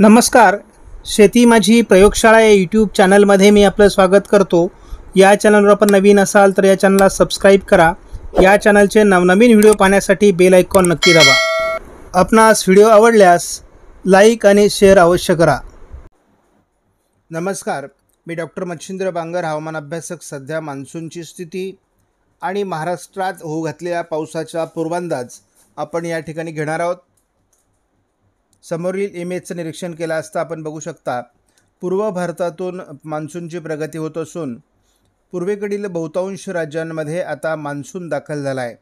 नमस्कार शेती माझी प्रयोगशाळा या यूट्यूब चॅनलमध्ये मी आपलं स्वागत करतो या चॅनलवर आपण नवीन असाल तर या चॅनलला सबस्क्राईब करा या चॅनलचे नवनवीन व्हिडिओ पाहण्यासाठी बेल आयकॉन नक्की दाबा आपणास व्हिडिओ आवडल्यास लाईक आणि शेअर अवश्य करा नमस्कार मी डॉक्टर मच्छिंद्र बांगर हवामान अभ्यासक सध्या मान्सूनची स्थिती आणि महाराष्ट्रात होऊ घातलेल्या पावसाचा पूर्वांदाज आपण या ठिकाणी घेणार आहोत समोरील इमेजचं निरीक्षण केलं असता आपण बघू शकता पूर्व भारतातून मान्सूनची प्रगती होत असून पूर्वेकडील बहुतांश राज्यांमध्ये आता मान्सून दाखल झाला आहे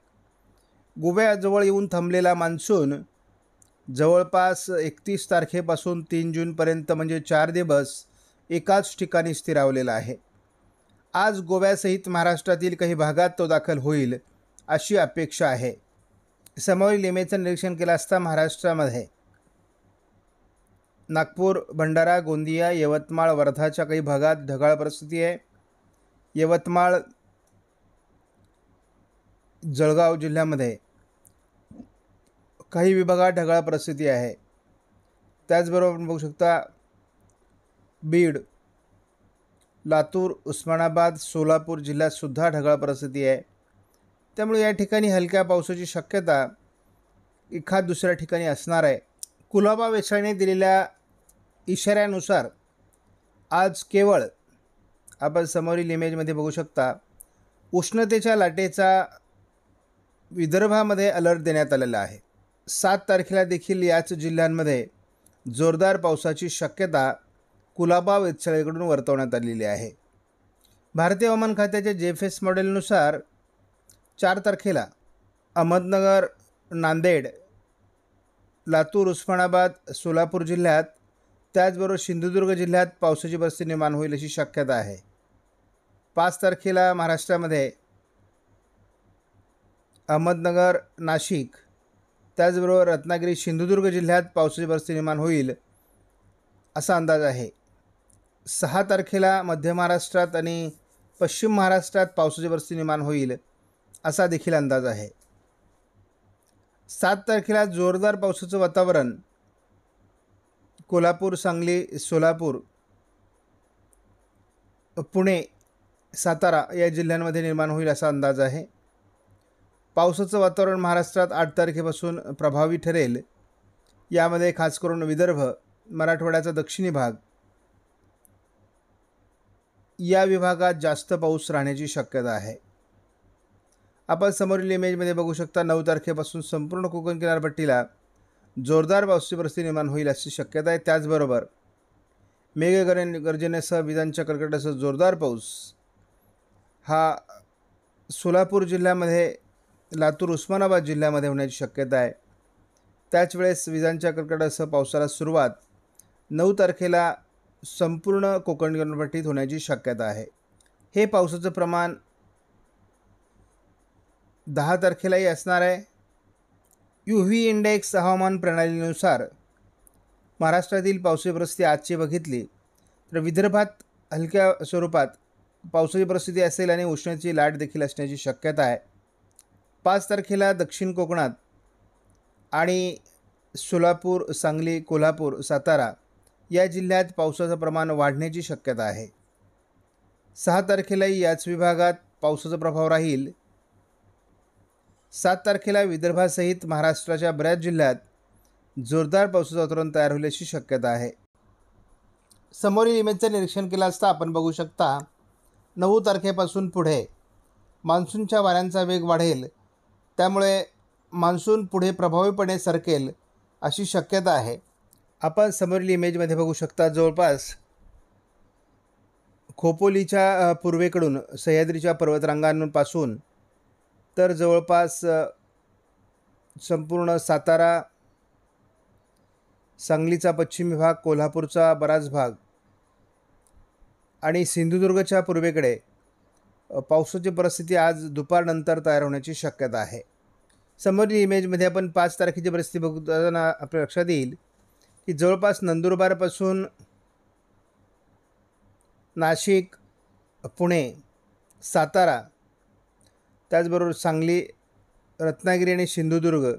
गोव्याजवळ येऊन थांबलेला मान्सून जवळपास एकतीस तारखेपासून तीन जूनपर्यंत म्हणजे चार दिवस एकाच ठिकाणी स्थिरावलेला आहे आज गोव्यासहित महाराष्ट्रातील काही भागात तो दाखल होईल अशी अपेक्षा आहे समोरील इमेजचं निरीक्षण केलं असता महाराष्ट्रामध्ये नागपूर भंडारा गोंदिया यवतमाळ वर्धाच्या काही भागात ढगाळ परिस्थिती आहे यवतमाळ जळगाव जिल्ह्यामध्ये काही विभागात ढगाळ परिस्थिती आहे त्याचबरोबर आपण बघू शकता बीड लातूर उस्मानाबाद सोलापूर जिल्ह्यातसुद्धा ढगाळ परिस्थिती आहे त्यामुळे या ठिकाणी हलक्या पावसाची शक्यता एखाद दुसऱ्या ठिकाणी असणार आहे कुलाबा वेचाळने दिलेल्या इशाऱ्यानुसार आज केवळ आपण समोरील इमेजमध्ये बघू शकता उष्णतेच्या लाटेचा विदर्भामध्ये अलर्ट देण्यात आलेला आहे सात तारखेला देखील याच जिल्ह्यांमध्ये जोरदार पावसाची शक्यता कुलाबा वेधशाळेकडून वर्तवण्यात आलेली आहे भारतीय हवामान खात्याच्या जे एफ एस मॉडेलनुसार चार तारखेला अहमदनगर नांदेड लातूर उस्मानाबाद सोलापूर जिल्ह्यात त्याचबरोबर सिंधुदुर्ग जिल्ह्यात पावसाची परिस्थिती निर्माण होईल अशी शक्यता आहे पाच तारखेला महाराष्ट्रामध्ये अहमदनगर नाशिक त्याचबरोबर रत्नागिरी सिंधुदुर्ग जिल्ह्यात पावसाची परिस्थिती निर्माण होईल असा अंदाज आहे सहा तारखेला मध्य महाराष्ट्रात आणि पश्चिम महाराष्ट्रात पावसाची परिस्थिती निर्माण होईल असा देखील अंदाज आहे सात तारखेला जोरदार पावसाचं वातावरण कोल्हापूर सांगली सोलापूर पुणे सातारा या जिल्ह्यांमध्ये निर्माण होईल असा अंदाज आहे पावसाचं वातावरण महाराष्ट्रात आठ तारखेपासून प्रभावी ठरेल यामध्ये खास करून विदर्भ मराठवाड्याचा दक्षिणी भाग या विभागात जास्त पाऊस राहण्याची शक्यता आहे आपण समोरील इमेजमध्ये बघू शकता नऊ तारखेपासून संपूर्ण कोकण किनारपट्टीला जोरदार पावसाची परिस्थिती निर्माण होईल अशी शक्यता आहे त्याचबरोबर मेघगर्जने गर्जनेसह विजांच्या कडकडासह जोरदार पाऊस हा सोलापूर जिल्ह्यामध्ये लातूर उस्मानाबाद जिल्ह्यामध्ये होण्याची शक्यता आहे त्याचवेळेस विजांच्या कडकडासह पावसाला सुरुवात नऊ तारखेला संपूर्ण कोकण किनारपट्टीत होण्याची शक्यता आहे हे पावसाचं प्रमाण दहा तारखेलाही असणार आहे यू व्ही इंडेक्स हवामान प्रणालीनुसार महाराष्ट्रातील पावसाची परिस्थिती आजची बघितली तर विदर्भात हलक्या स्वरूपात पावसाची परिस्थिती असेल आणि उष्णतेची लाट देखील असण्याची शक्यता आहे पाच तारखेला दक्षिण कोकणात आणि सोलापूर सांगली कोल्हापूर सातारा या जिल्ह्यात पावसाचं प्रमाण वाढण्याची शक्यता आहे सहा तारखेलाही याच विभागात पावसाचा प्रभाव राहील सात तारखेला विदर्भासहित महाराष्ट्राच्या बऱ्याच जिल्ह्यात जोरदार पावसाचं वातावरण तयार होण्याची शक्यता आहे समोरील इमेजचं निरीक्षण केलं असता आपण बघू शकता नऊ तारखेपासून पुढे मान्सूनच्या वाऱ्यांचा वेग वाढेल त्यामुळे मान्सून पुढे प्रभावीपणे सरकेल अशी शक्यता आहे आपण समोरील इमेजमध्ये बघू शकता जवळपास खोपोलीच्या पूर्वेकडून सह्याद्रीच्या पर्वतरांगांपासून तर जवळपास संपूर्ण सातारा सांगलीचा पश्चिमी भाग कोल्हापूरचा बराच भाग आणि सिंधुदुर्गच्या पूर्वेकडे पावसाची परिस्थिती आज दुपारनंतर तयार होण्याची शक्यता आहे समोरील इमेजमध्ये आपण पाच तारखेची परिस्थिती बघताना आपल्या लक्षात येईल की जवळपास नंदुरबारपासून नाशिक पुणे सातारा त्याचबरोबर सांगली रत्नागिरी आणि सिंधुदुर्ग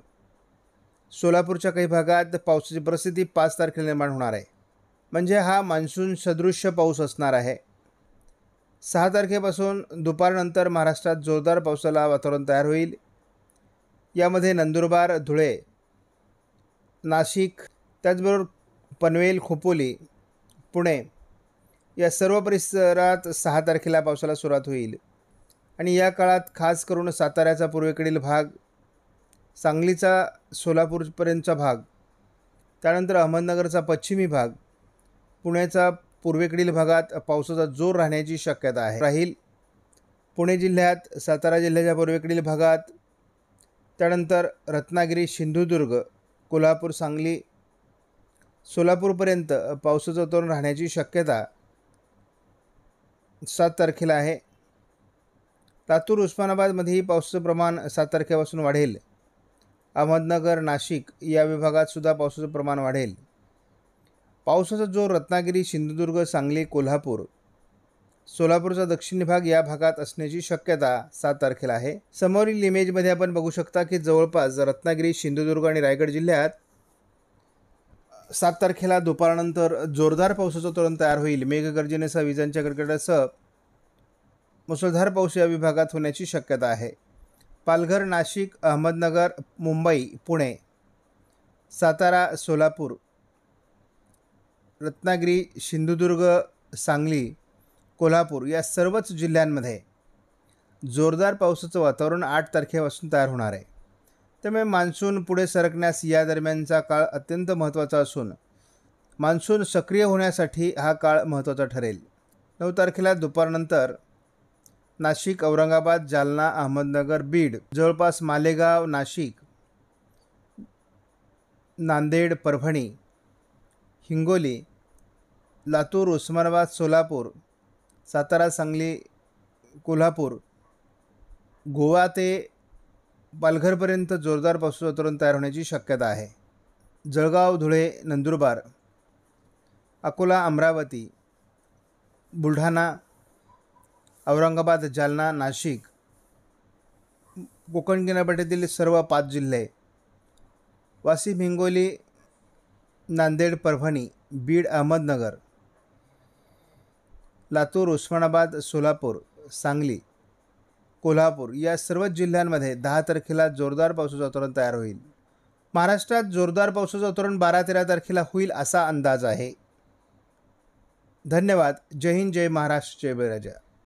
सोलापूरच्या काही भागात पावसाची परिस्थिती पाच तारखेला निर्माण होणार आहे म्हणजे हा मान्सून सदृश्य पाऊस असणार आहे सहा तारखेपासून दुपारनंतर महाराष्ट्रात जोरदार पावसाला वातावरण तयार होईल यामध्ये नंदुरबार धुळे नाशिक त्याचबरोबर पनवेल खोपोली पुणे या सर्व परिसरात सहा तारखेला पावसाला सुरुवात होईल आणि या काळात खास करून साताऱ्याचा पूर्वेकडील भाग सांगलीचा सोलापूरपर्यंतचा भाग त्यानंतर अहमदनगरचा पश्चिमी भाग पुण्याचा पूर्वेकडील भागात पावसाचा जोर राहण्याची शक्यता आहे राहील पुणे जिल्ह्यात सातारा जिल्ह्याच्या पूर्वेकडील भागात त्यानंतर रत्नागिरी सिंधुदुर्ग कोल्हापूर सांगली सोलापूरपर्यंत पावसाचं तोरण राहण्याची शक्यता सात तारखेला आहे लातूर उस्मानाबादमध्येही पावसाचं प्रमाण सात तारखेपासून वाढेल अहमदनगर नाशिक या विभागात सुद्धा पावसाचं प्रमाण वाढेल पावसाचा जोर रत्नागिरी सिंधुदुर्ग सांगली कोल्हापूर सोलापूरचा दक्षिण भाग या भागात असण्याची शक्यता सात तारखेला आहे समोरील इमेजमध्ये आपण बघू शकता की जवळपास रत्नागिरी सिंधुदुर्ग आणि रायगड जिल्ह्यात सात तारखेला दुपारनंतर जोरदार पावसाचं तोरण तयार होईल मेघगर्जनेसह विजांच्या कडकडासह मुसळधार पाऊस या विभागात होण्याची शक्यता आहे पालघर नाशिक अहमदनगर मुंबई पुणे सातारा सोलापूर रत्नागिरी सिंधुदुर्ग सांगली कोल्हापूर या सर्वच जिल्ह्यांमध्ये जोरदार पावसाचं वातावरण आठ तारखेपासून तयार होणार आहे त्यामुळे मान्सून पुढे सरकण्यास या दरम्यानचा काळ अत्यंत महत्त्वाचा असून मान्सून सक्रिय होण्यासाठी हा काळ महत्त्वाचा ठरेल नऊ तारखेला दुपारनंतर नाशिक औरंगाबाद जालना अहमदनगर बीड जवळपास मालेगाव नाशिक नांदेड परभणी हिंगोली लातूर उस्मानाबाद सोलापूर सातारा सांगली कोल्हापूर गोवा ते पालघरपर्यंत जोरदार पाऊस वातावरण तयार होण्याची शक्यता आहे जळगाव धुळे नंदुरबार अकोला अमरावती बुलढाणा औरंगाबाद जालना नाशिक कोकण किनारपट्टीतील सर्व पाच जिल्हे वाशिम हिंगोली नांदेड परभणी बीड अहमदनगर लातूर उस्मानाबाद सोलापूर सांगली कोल्हापूर या सर्व जिल्ह्यांमध्ये दहा तारखेला जोरदार पावसाचं वातावरण तयार होईल महाराष्ट्रात जोरदार पावसाचं वातावरण बारा तेरा तारखेला होईल असा अंदाज आहे धन्यवाद जय हिंद जय महाराष्ट्र जय बैराजा